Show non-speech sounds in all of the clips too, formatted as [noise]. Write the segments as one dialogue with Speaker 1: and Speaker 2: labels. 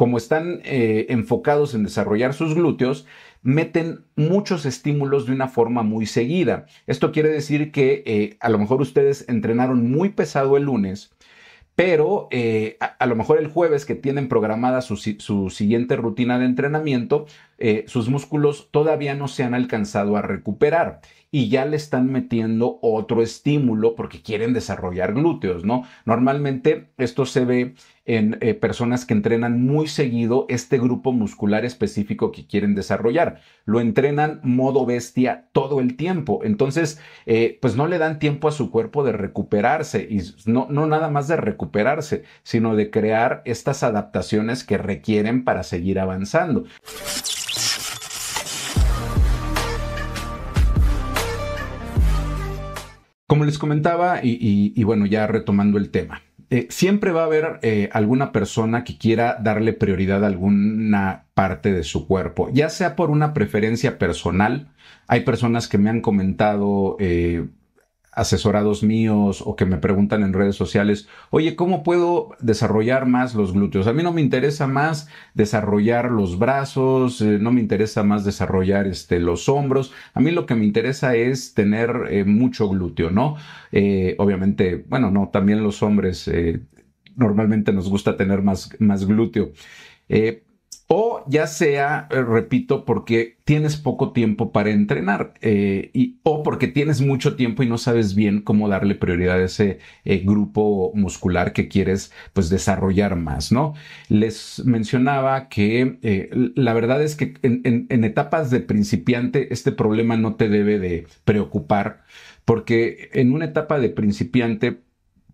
Speaker 1: como están eh, enfocados en desarrollar sus glúteos, meten muchos estímulos de una forma muy seguida. Esto quiere decir que eh, a lo mejor ustedes entrenaron muy pesado el lunes, pero eh, a, lo mejor el jueves que tienen programada su, su, siguiente rutina de entrenamiento, eh, sus músculos todavía no se han alcanzado a recuperar y ya le están metiendo otro estímulo porque quieren desarrollar glúteos, ¿no? Normalmente esto se ve en eh, personas que entrenan muy seguido este grupo muscular específico que quieren desarrollar. Lo entrenan modo bestia todo el tiempo. Entonces, eh, pues no le dan tiempo a su cuerpo de recuperarse y no, no nada más de recuperarse, sino de crear estas adaptaciones que requieren para seguir avanzando. Como les comentaba, y, bueno, ya retomando el tema, eh, siempre va a haber eh, alguna persona que quiera darle prioridad a alguna parte de su cuerpo, ya sea por una preferencia personal. Hay personas que me han comentado, eh, asesorados míos o que me preguntan en redes sociales, oye, ¿cómo puedo desarrollar más los glúteos? A mí no me interesa más desarrollar los brazos, eh, no me interesa más desarrollar este, los hombros, a mí lo que me interesa es tener eh, mucho glúteo, ¿no? Eh, obviamente, bueno, no, también los hombres normalmente nos gusta tener más, más glúteo. O ya sea, eh, repito, porque tienes poco tiempo para entrenar eh, y, o porque tienes mucho tiempo y no sabes bien cómo darle prioridad a ese eh, grupo muscular que quieres pues, desarrollar más, ¿no? Les mencionaba que la verdad es que en, etapas de principiante este problema no te debe de preocupar porque en una etapa de principiante,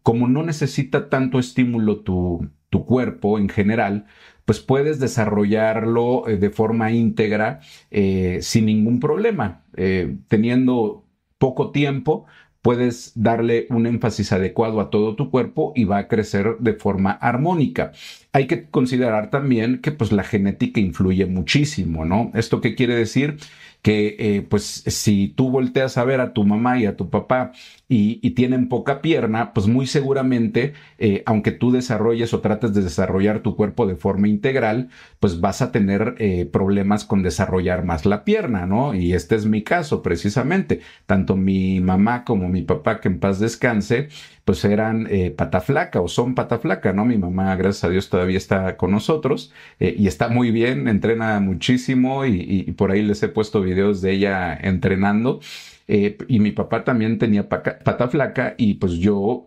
Speaker 1: como no necesita tanto estímulo tu, tu cuerpo en general, pues puedes desarrollarlo eh, de forma íntegra eh, sin ningún problema. Eh, teniendo poco tiempo, puedes darle un énfasis adecuado a todo tu cuerpo y va a crecer de forma armónica hay que considerar también que pues la genética influye muchísimo, ¿no? ¿Esto qué quiere decir? Que eh, pues si tú volteas a ver a tu mamá y a tu papá y, tienen poca pierna, pues muy seguramente, eh, aunque tú desarrolles o trates de desarrollar tu cuerpo de forma integral, pues vas a tener eh, problemas con desarrollar más la pierna, ¿no? Y este es mi caso precisamente. Tanto mi mamá como mi papá, que en paz descanse, pues eran eh, pata flaca o son flaca, ¿no? Mi mamá, gracias a Dios, todavía está con nosotros eh, y está muy bien, entrena muchísimo y, por ahí les he puesto videos de ella entrenando. Eh, y mi papá también tenía pata flaca y pues yo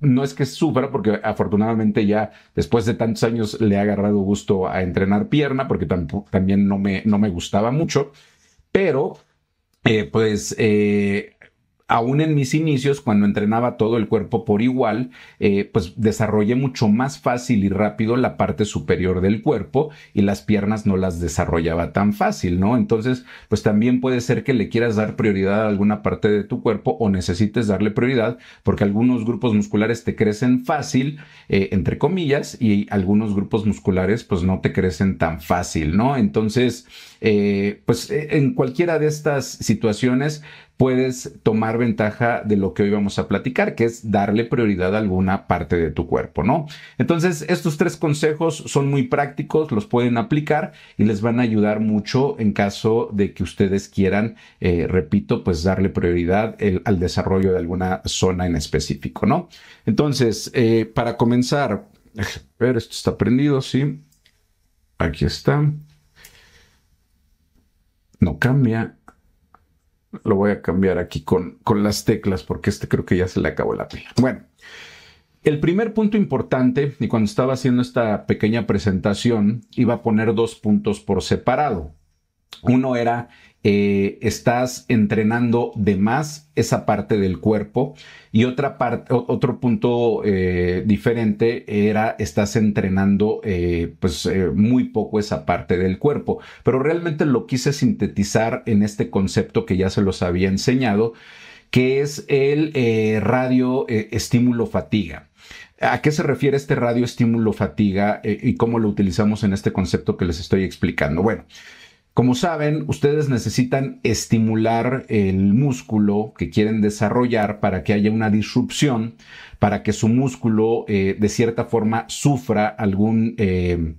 Speaker 1: no es que sufra, porque afortunadamente ya después de tantos años le ha agarrado gusto a entrenar pierna, porque tampoco, también no me, no me gustaba mucho, pero pues aún en mis inicios, cuando entrenaba todo el cuerpo por igual, eh, pues desarrollé mucho más fácil y rápido la parte superior del cuerpo y las piernas no las desarrollaba tan fácil, ¿no? Entonces, pues también puede ser que le quieras dar prioridad a alguna parte de tu cuerpo o necesites darle prioridad porque algunos grupos musculares te crecen fácil, eh, entre comillas, y algunos grupos musculares pues no te crecen tan fácil, ¿no? Entonces, eh, pues en cualquiera de estas situaciones, puedes tomar ventaja de lo que hoy vamos a platicar, que es darle prioridad a alguna parte de tu cuerpo, ¿no? Entonces, estos tres consejos son muy prácticos, los pueden aplicar y les van a ayudar mucho en caso de que ustedes quieran, eh, repito, pues darle prioridad eh, al desarrollo de alguna zona en específico, ¿no? Entonces, eh, para comenzar, ver, esto está prendido, sí. Aquí está. No cambia lo voy a cambiar aquí con, las teclas porque este creo que ya se le acabó la pila. Bueno, el primer punto importante, y cuando estaba haciendo esta pequeña presentación, iba a poner dos puntos por separado. Uno era eh, estás entrenando de más esa parte del cuerpo. Y otra parte, otro punto eh, diferente era estás entrenando eh, pues muy poco esa parte del cuerpo. Pero realmente lo quise sintetizar en este concepto que ya se los había enseñado, que es el radio estímulo fatiga. ¿A qué se refiere este radio estímulo fatiga y cómo lo utilizamos en este concepto que les estoy explicando? Bueno, como saben, ustedes necesitan estimular el músculo que quieren desarrollar para que haya una disrupción, para que su músculo eh, de cierta forma sufra algún, eh,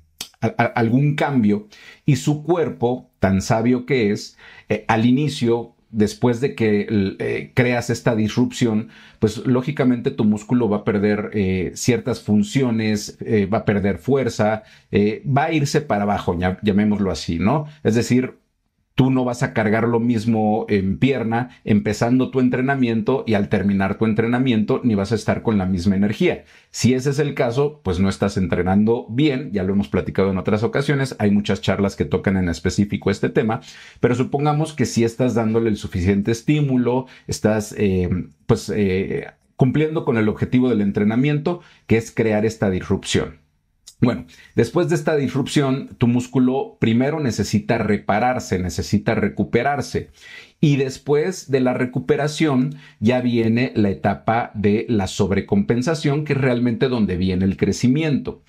Speaker 1: algún cambio y su cuerpo, tan sabio que es, eh, al inicio después de que eh, creas esta disrupción, pues lógicamente tu músculo va a perder eh, ciertas funciones, eh, va a perder fuerza, va a irse para abajo, llamémoslo así, ¿no? Es decir, tú no vas a cargar lo mismo en pierna empezando tu entrenamiento y al terminar tu entrenamiento ni vas a estar con la misma energía. Si ese es el caso, pues no estás entrenando bien, ya lo hemos platicado en otras ocasiones, hay muchas charlas que tocan en específico este tema, pero supongamos que si estás dándole el suficiente estímulo, estás eh, pues eh, cumpliendo con el objetivo del entrenamiento, que es crear esta disrupción. Bueno, después de esta disrupción, tu músculo primero necesita repararse, necesita recuperarse. Y después de la recuperación ya viene la etapa de la sobrecompensación, que es realmente donde viene el crecimiento.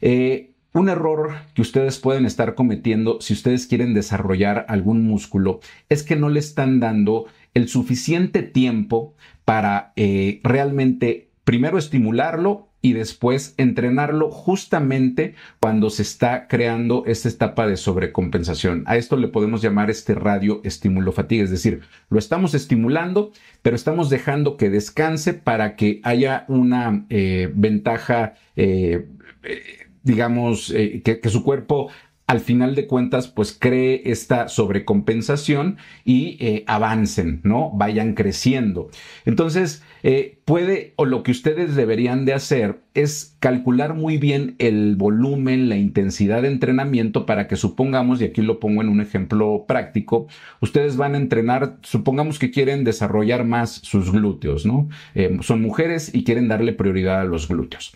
Speaker 1: Eh, un error que ustedes pueden estar cometiendo si ustedes quieren desarrollar algún músculo es que no le están dando el suficiente tiempo para eh, realmente primero estimularlo y después entrenarlo justamente cuando se está creando esta etapa de sobrecompensación. A esto le podemos llamar este radio estímulo fatiga, es decir, lo estamos estimulando, pero estamos dejando que descanse para que haya una eh, ventaja. Eh, eh, digamos, que, su cuerpo al final de cuentas, pues cree esta sobrecompensación y eh, avancen, ¿no? Vayan creciendo. Entonces, eh, puede, o lo que ustedes deberían de hacer es calcular muy bien el volumen, la intensidad de entrenamiento para que supongamos, y aquí lo pongo en un ejemplo práctico, ustedes van a entrenar, supongamos que quieren desarrollar más sus glúteos, ¿no? Eh, son mujeres y quieren darle prioridad a los glúteos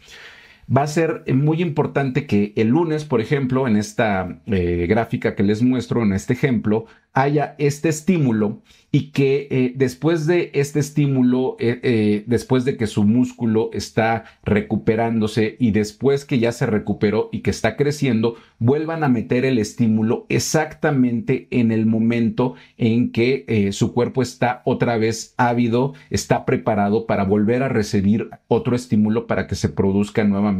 Speaker 1: va a ser muy importante que el lunes, por ejemplo, en esta eh, gráfica que les muestro, en este ejemplo, haya este estímulo y que eh, después de este estímulo, eh, después de que su músculo está recuperándose y después que ya se recuperó y que está creciendo, vuelvan a meter el estímulo exactamente en el momento en que su cuerpo está otra vez ávido, está preparado para volver a recibir otro estímulo para que se produzca nuevamente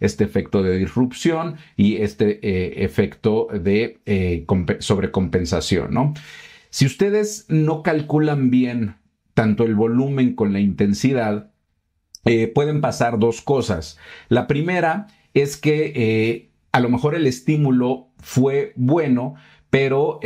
Speaker 1: este efecto de disrupción y este eh, efecto de eh, sobrecompensación, Si ustedes no calculan bien tanto el volumen con la intensidad, eh, pueden pasar dos cosas. La primera es que a lo mejor el estímulo fue bueno, pero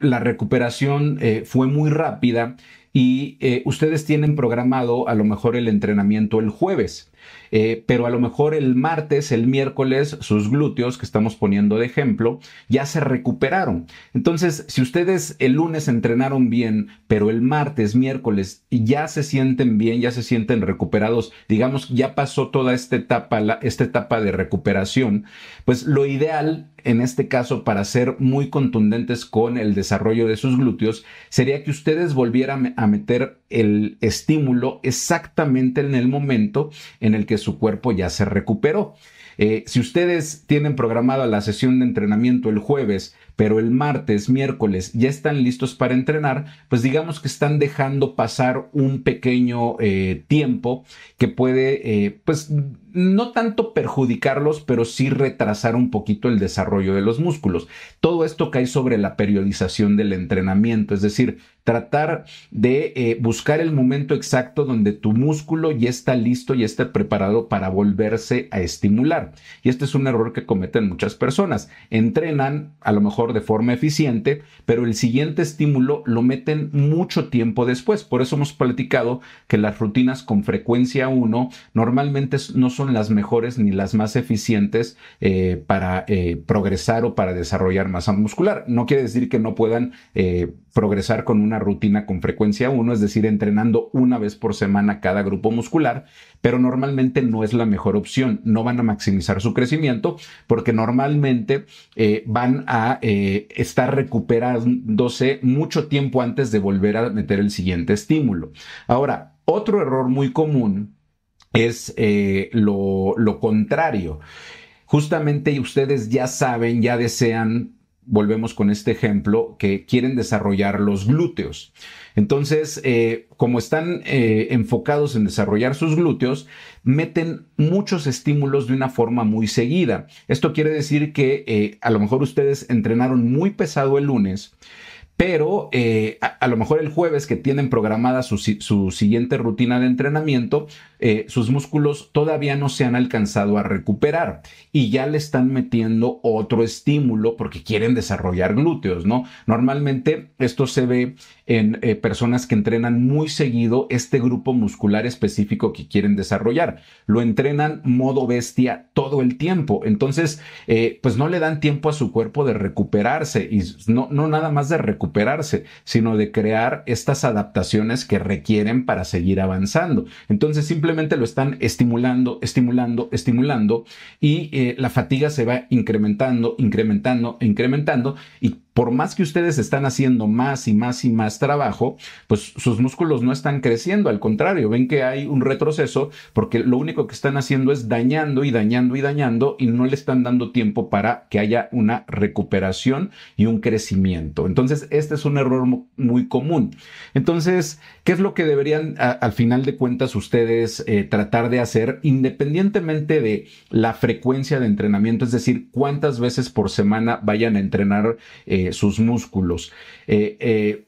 Speaker 1: la recuperación fue muy rápida y ustedes tienen programado a lo mejor el entrenamiento el jueves. Eh, pero a lo mejor el martes, el miércoles, sus glúteos, que estamos poniendo de ejemplo, ya se recuperaron. Entonces, si ustedes el lunes entrenaron bien, pero el martes, miércoles, ya se sienten bien, ya se sienten recuperados, digamos, ya pasó toda esta etapa, la, esta etapa de recuperación, pues lo ideal en este caso para ser muy contundentes con el desarrollo de sus glúteos sería que ustedes volvieran a meter el estímulo exactamente en el momento en en el que su cuerpo ya se recuperó. Eh, si ustedes tienen programada la sesión de entrenamiento el jueves, pero el martes, miércoles ya están listos para entrenar, pues digamos que están dejando pasar un pequeño eh, tiempo que puede, eh, pues no tanto perjudicarlos, pero sí retrasar un poquito el desarrollo de los músculos. Todo esto cae sobre la periodización del entrenamiento, es decir, tratar de eh, buscar el momento exacto donde tu músculo ya está listo, y está preparado para volverse a estimular. Y este es un error que cometen muchas personas. Entrenan a lo mejor de forma eficiente, pero el siguiente estímulo lo meten mucho tiempo después. Por eso hemos platicado que las rutinas con frecuencia 1 normalmente no son son las mejores ni las más eficientes eh, para eh, progresar o para desarrollar masa muscular. No quiere decir que no puedan eh, progresar con una rutina con frecuencia 1, es decir, entrenando una vez por semana cada grupo muscular, pero normalmente no es la mejor opción. No van a maximizar su crecimiento porque normalmente van a estar recuperándose mucho tiempo antes de volver a meter el siguiente estímulo. Ahora, otro error muy común es eh, lo, contrario. Justamente ustedes ya saben, ya desean volvemos con este ejemplo, que quieren desarrollar los glúteos. Entonces, eh, como están eh, enfocados en desarrollar sus glúteos, meten muchos estímulos de una forma muy seguida. Esto quiere decir que a lo mejor ustedes entrenaron muy pesado el lunes, pero a, lo mejor el jueves que tienen programada su, su, siguiente rutina de entrenamiento, eh, sus músculos todavía no se han alcanzado a recuperar y ya le están metiendo otro estímulo porque quieren desarrollar glúteos, ¿no? Normalmente esto se ve en eh, personas que entrenan muy seguido este grupo muscular específico que quieren desarrollar. Lo entrenan modo bestia todo el tiempo. Entonces, eh, pues no le dan tiempo a su cuerpo de recuperarse y no, no nada más de recuperarse, sino de crear estas adaptaciones que requieren para seguir avanzando. Entonces, simplemente lo están estimulando, estimulando, estimulando y eh, la fatiga se va incrementando, incrementando, e incrementando y por más que ustedes están haciendo más y más y más trabajo, pues sus músculos no están creciendo, al contrario, ven que hay un retroceso porque lo único que están haciendo es dañando y dañando y dañando y no le están dando tiempo para que haya una recuperación y un crecimiento. Entonces, este es un error muy común. Entonces, ¿qué es lo que deberían al final de cuentas ustedes eh, tratar de hacer independientemente de la frecuencia de entrenamiento, es decir, cuántas veces por semana vayan a entrenar eh, sus músculos. Eh,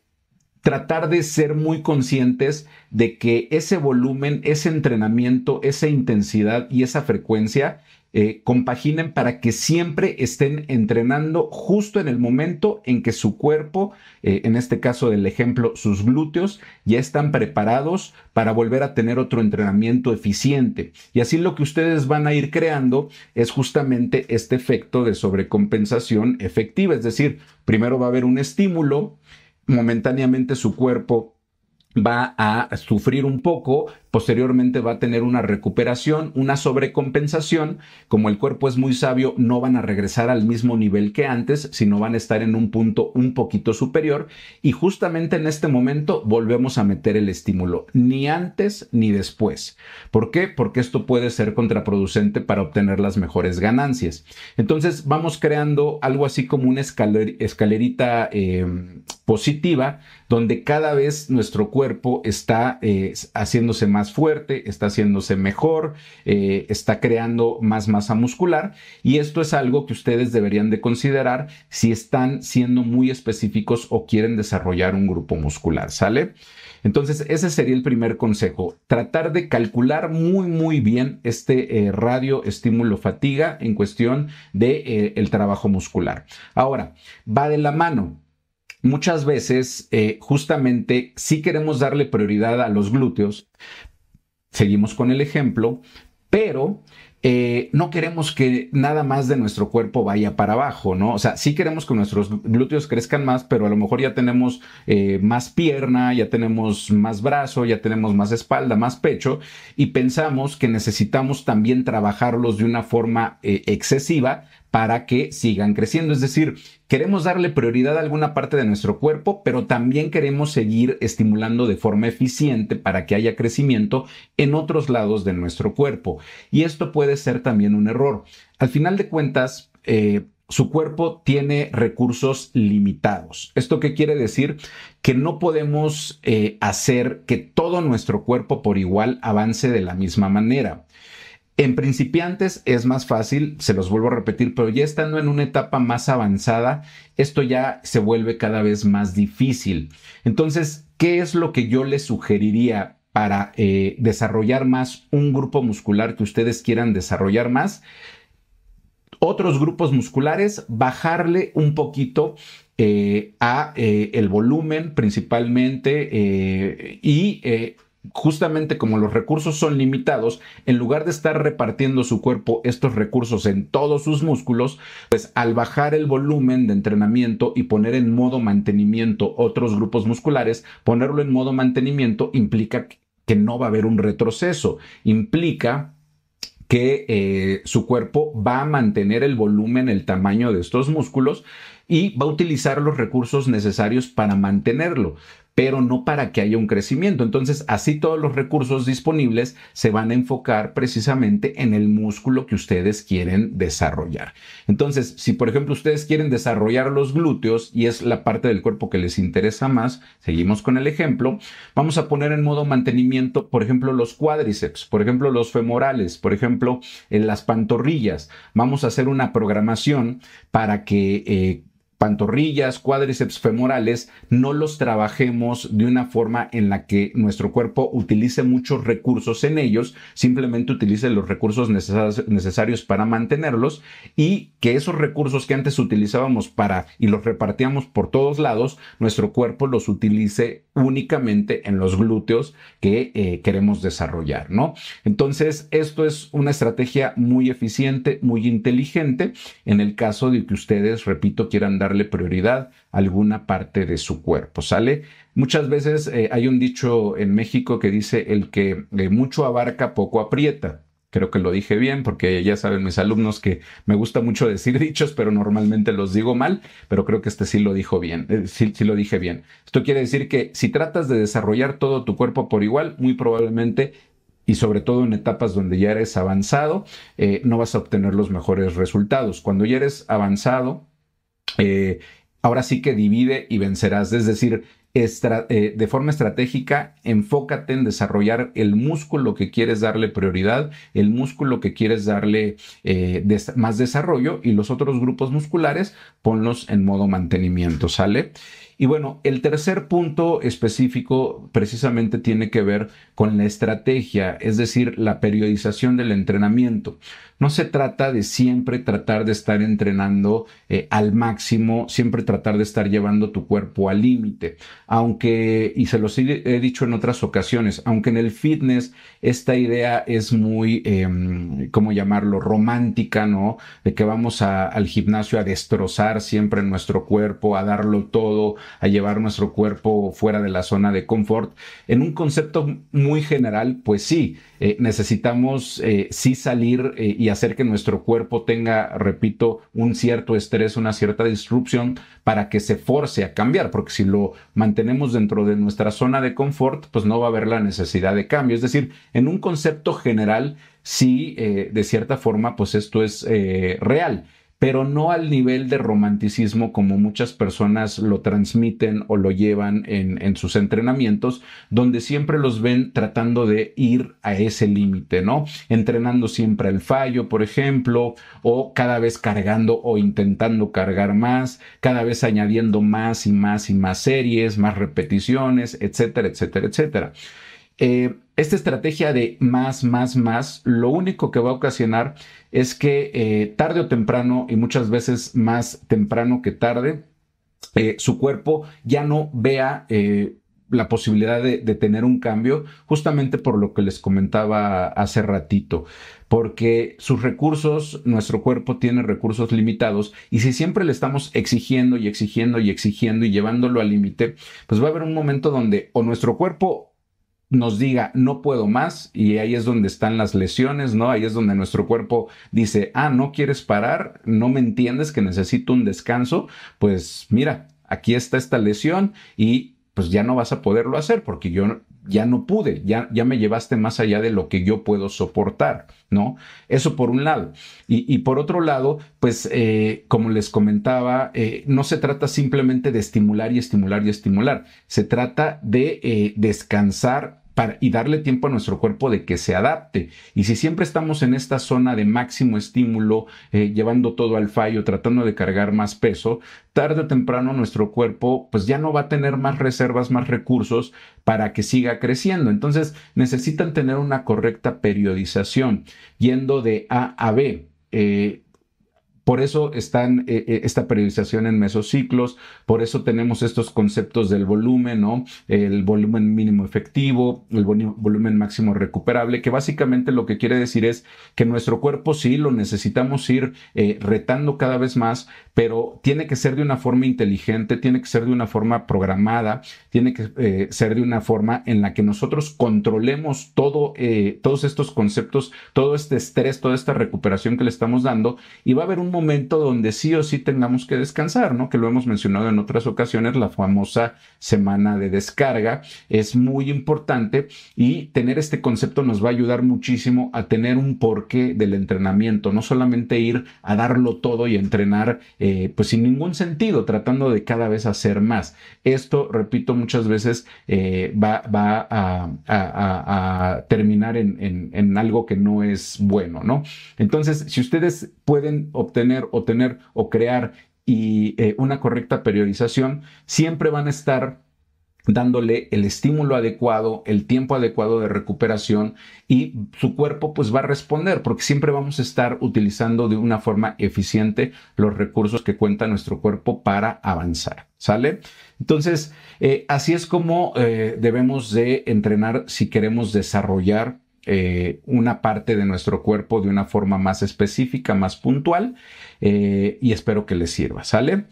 Speaker 1: tratar de ser muy conscientes de que ese volumen, ese entrenamiento, esa intensidad y esa frecuencia eh, compaginen para que siempre estén entrenando justo en el momento en que su cuerpo, eh, en este caso del ejemplo, sus glúteos, ya están preparados para volver a tener otro entrenamiento eficiente. Y así lo que ustedes van a ir creando es justamente este efecto de sobrecompensación efectiva, es decir, primero va a haber un estímulo, momentáneamente su cuerpo va a sufrir un poco, posteriormente va a tener una recuperación, una sobrecompensación, como el cuerpo es muy sabio, no van a regresar al mismo nivel que antes, sino van a estar en un punto un poquito superior y justamente en este momento volvemos a meter el estímulo, ni antes ni después. ¿Por qué? Porque esto puede ser contraproducente para obtener las mejores ganancias. Entonces vamos creando algo así como una escalerita em, positiva, donde cada vez nuestro cuerpo está eh, haciéndose más fuerte, está haciéndose mejor, eh, está creando más masa muscular y esto es algo que ustedes deberían de considerar si están siendo muy específicos o quieren desarrollar un grupo muscular, ¿sale? Entonces, ese sería el primer consejo, tratar de calcular muy, muy bien este eh, radio estímulo fatiga en cuestión de eh, el trabajo muscular. Ahora, va de la mano, muchas veces justamente si queremos darle prioridad a los glúteos, Seguimos con el ejemplo, pero eh, no queremos que nada más de nuestro cuerpo vaya para abajo, ¿no? O sea, sí queremos que nuestros glúteos crezcan más, pero a lo mejor ya tenemos eh, más pierna, ya tenemos más brazo, ya tenemos más espalda, más pecho, y pensamos que necesitamos también trabajarlos de una forma eh, excesiva para que sigan creciendo. Es decir, queremos darle prioridad a alguna parte de nuestro cuerpo, pero también queremos seguir estimulando de forma eficiente para que haya crecimiento en otros lados de nuestro cuerpo. Y esto puede ser también un error. Al final de cuentas, eh, su cuerpo tiene recursos limitados. ¿Esto qué quiere decir? Que no podemos eh, hacer que todo nuestro cuerpo por igual avance de la misma manera. En principiantes es más fácil, se los vuelvo a repetir, pero ya estando en una etapa más avanzada, esto ya se vuelve cada vez más difícil. Entonces, ¿qué es lo que yo les sugeriría? para eh, desarrollar más un grupo muscular que ustedes quieran desarrollar más. Otros grupos musculares, bajarle un poquito eh, a eh, el volumen principalmente y justamente como los recursos son limitados, en lugar de estar repartiendo su cuerpo estos recursos en todos sus músculos, pues al bajar el volumen de entrenamiento y poner en modo mantenimiento otros grupos musculares, ponerlo en modo mantenimiento implica que no va a haber un retroceso. Implica que eh, su cuerpo va a mantener el volumen, el tamaño de estos músculos y va a utilizar los recursos necesarios para mantenerlo pero no para que haya un crecimiento. Entonces, así todos los recursos disponibles se van a enfocar precisamente en el músculo que ustedes quieren desarrollar. Entonces, si por ejemplo ustedes quieren desarrollar los glúteos y es la parte del cuerpo que les interesa más, seguimos con el ejemplo, vamos a poner en modo mantenimiento, por ejemplo, los cuádriceps, por ejemplo, los femorales, por ejemplo, en las pantorrillas. Vamos a hacer una programación para que... Eh, pantorrillas, cuádriceps femorales, no los trabajemos de una forma en la que nuestro cuerpo utilice muchos recursos en ellos, simplemente utilice los recursos necesarios para mantenerlos y que esos recursos que antes utilizábamos para y los repartíamos por todos lados, nuestro cuerpo los utilice únicamente en los glúteos que eh, queremos desarrollar, ¿no? Entonces, esto es una estrategia muy eficiente, muy inteligente, en el caso de que ustedes, repito, quieran darle prioridad a alguna parte de su cuerpo, ¿sale? Muchas veces eh, hay un dicho en México que dice el que eh, mucho abarca, poco aprieta. Creo que lo dije bien porque ya saben mis alumnos que me gusta mucho decir [laughs] dichos, pero normalmente los digo mal, pero creo que este sí lo dijo bien, eh, lo dije bien. Esto quiere decir que si tratas de desarrollar todo tu cuerpo por igual, muy probablemente y sobre todo en etapas donde ya eres avanzado, eh, no vas a obtener los mejores resultados. Cuando ya eres avanzado, eh, ahora sí que divide y vencerás. Es decir, eh, de forma estratégica, enfócate en desarrollar el músculo que quieres darle prioridad, el músculo que quieres darle eh, más desarrollo y los otros grupos musculares ponlos en modo mantenimiento, ¿sale? Y bueno, el tercer punto específico precisamente tiene que ver con la estrategia, es decir, la periodización del entrenamiento. No se trata de siempre tratar de estar entrenando eh, al máximo, siempre tratar de estar llevando tu cuerpo al límite. Aunque, y se los he, dicho en otras ocasiones, aunque en el fitness esta idea es muy, em, ¿cómo llamarlo?, romántica, ¿no? De que vamos al gimnasio a destrozar siempre nuestro cuerpo, a darlo todo, a llevar nuestro cuerpo fuera de la zona de confort. En un concepto muy general, pues sí, eh, necesitamos eh, sí salir eh, y hacer que nuestro cuerpo tenga, repito, un cierto estrés, una cierta disrupción para que se force a cambiar, porque si lo mantenemos dentro de nuestra zona de confort, pues no va a haber la necesidad de cambio. Es decir, en un concepto general, sí, de cierta forma, pues esto es real pero no al nivel de romanticismo como muchas personas lo transmiten o lo llevan en, sus entrenamientos, donde siempre los ven tratando de ir a ese límite, ¿no? Entrenando siempre al fallo, por ejemplo, o cada vez cargando o intentando cargar más, cada vez añadiendo más y más y más series, más repeticiones, etcétera, etcétera, etcétera. Eh, esta estrategia de más, más, más, lo único que va a ocasionar es que eh, tarde o temprano, y muchas veces más temprano que tarde, eh, su cuerpo ya no vea la posibilidad de, de, tener un cambio, justamente por lo que les comentaba hace ratito, porque sus recursos, nuestro cuerpo tiene recursos limitados y si siempre le estamos exigiendo y exigiendo y exigiendo y llevándolo al límite, pues va a haber un momento donde o nuestro cuerpo nos diga, no puedo más, y ahí es donde están las lesiones, ¿no? Ahí es donde nuestro cuerpo dice, ah, no quieres parar, no me entiendes que necesito un descanso, pues mira, aquí está esta lesión y pues ya no vas a poderlo hacer porque yo ya no pude, ya, ya me llevaste más allá de lo que yo puedo soportar, ¿no? Eso por un lado. Y, por otro lado, pues eh, como les comentaba, eh, no se trata simplemente de estimular y estimular y estimular, se trata de eh, descansar y darle tiempo a nuestro cuerpo de que se adapte. Y si siempre estamos en esta zona de máximo estímulo, eh, llevando todo al fallo, tratando de cargar más peso, tarde o temprano nuestro cuerpo pues ya no va a tener más reservas, más recursos para que siga creciendo. Entonces necesitan tener una correcta periodización, yendo de A a B. Eh, por eso están eh, eh, esta periodización en mesociclos, por eso tenemos estos conceptos del volumen, ¿no? El volumen mínimo efectivo, el volumen máximo recuperable, que básicamente lo que quiere decir es que nuestro cuerpo sí lo necesitamos ir eh, retando cada vez más, pero tiene que ser de una forma inteligente, tiene que ser de una forma programada, tiene que ser de una forma en la que nosotros controlemos todo, todos estos conceptos, todo este estrés, toda esta recuperación que le estamos dando y va a haber un momento donde sí o sí tengamos que descansar, ¿no? Que lo hemos mencionado en otras ocasiones, la famosa semana de descarga es muy importante y tener este concepto nos va a ayudar muchísimo a tener un porqué del entrenamiento, no solamente ir a darlo todo y entrenar eh, pues sin ningún sentido, tratando de cada vez hacer más. Esto, repito, muchas veces eh, va, a, terminar en, en algo que no es bueno, ¿no? Entonces, si ustedes pueden obtener tener o tener o crear y eh, una correcta periodización, siempre van a estar dándole el estímulo adecuado, el tiempo adecuado de recuperación y su cuerpo pues va a responder porque siempre vamos a estar utilizando de una forma eficiente los recursos que cuenta nuestro cuerpo para avanzar, ¿sale? Entonces, eh, así es como eh, debemos de entrenar si queremos desarrollar eh, una parte de nuestro cuerpo de una forma más específica, más puntual, eh, y espero que les sirva, ¿sale?